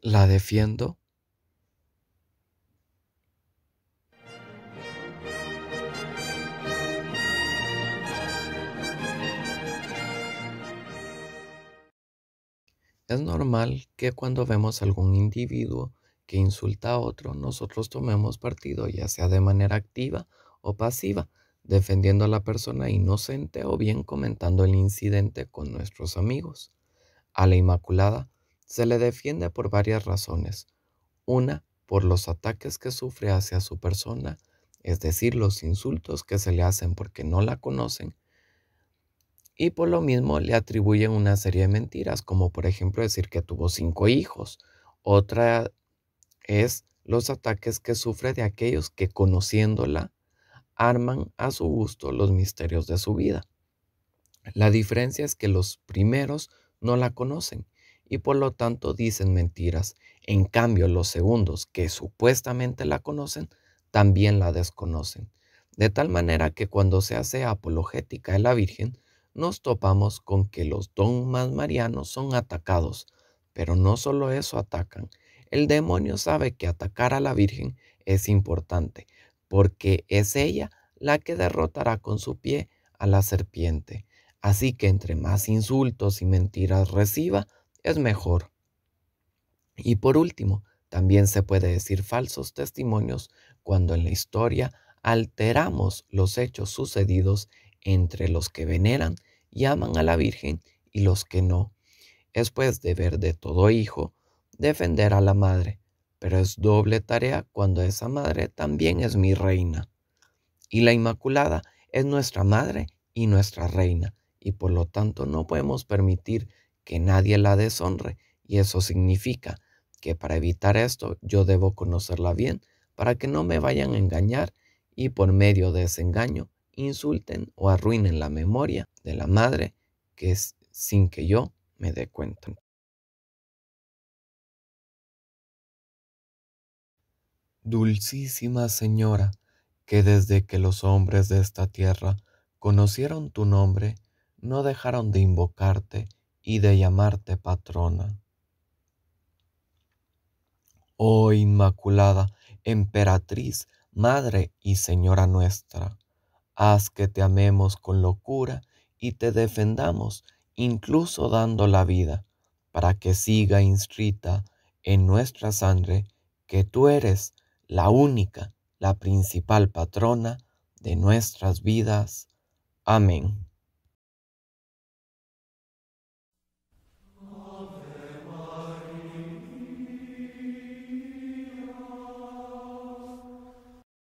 la defiendo. Es normal que cuando vemos algún individuo que insulta a otro, nosotros tomemos partido, ya sea de manera activa o pasiva, defendiendo a la persona inocente o bien comentando el incidente con nuestros amigos. A la Inmaculada se le defiende por varias razones. Una, por los ataques que sufre hacia su persona, es decir, los insultos que se le hacen porque no la conocen. Y por lo mismo le atribuyen una serie de mentiras, como por ejemplo decir que tuvo cinco hijos. Otra es los ataques que sufre de aquellos que conociéndola arman a su gusto los misterios de su vida. La diferencia es que los primeros no la conocen y por lo tanto dicen mentiras. En cambio, los segundos que supuestamente la conocen, también la desconocen. De tal manera que cuando se hace apologética de la Virgen, nos topamos con que los dogmas marianos son atacados, pero no solo eso atacan. El demonio sabe que atacar a la Virgen es importante, porque es ella la que derrotará con su pie a la serpiente. Así que entre más insultos y mentiras reciba, es mejor. Y por último, también se puede decir falsos testimonios cuando en la historia alteramos los hechos sucedidos entre los que veneran y aman a la Virgen y los que no. Es pues deber de todo hijo defender a la madre, pero es doble tarea cuando esa madre también es mi reina. Y la Inmaculada es nuestra madre y nuestra reina, y por lo tanto no podemos permitir que nadie la deshonre. Y eso significa que para evitar esto yo debo conocerla bien para que no me vayan a engañar y por medio de ese engaño insulten o arruinen la memoria de la madre que es sin que yo me dé cuenta. Dulcísima Señora, que desde que los hombres de esta tierra conocieron tu nombre, no dejaron de invocarte y de llamarte patrona. Oh Inmaculada, emperatriz, Madre y Señora nuestra, haz que te amemos con locura y te defendamos, incluso dando la vida, para que siga inscrita en nuestra sangre que tú eres la única, la principal patrona de nuestras vidas. Amén.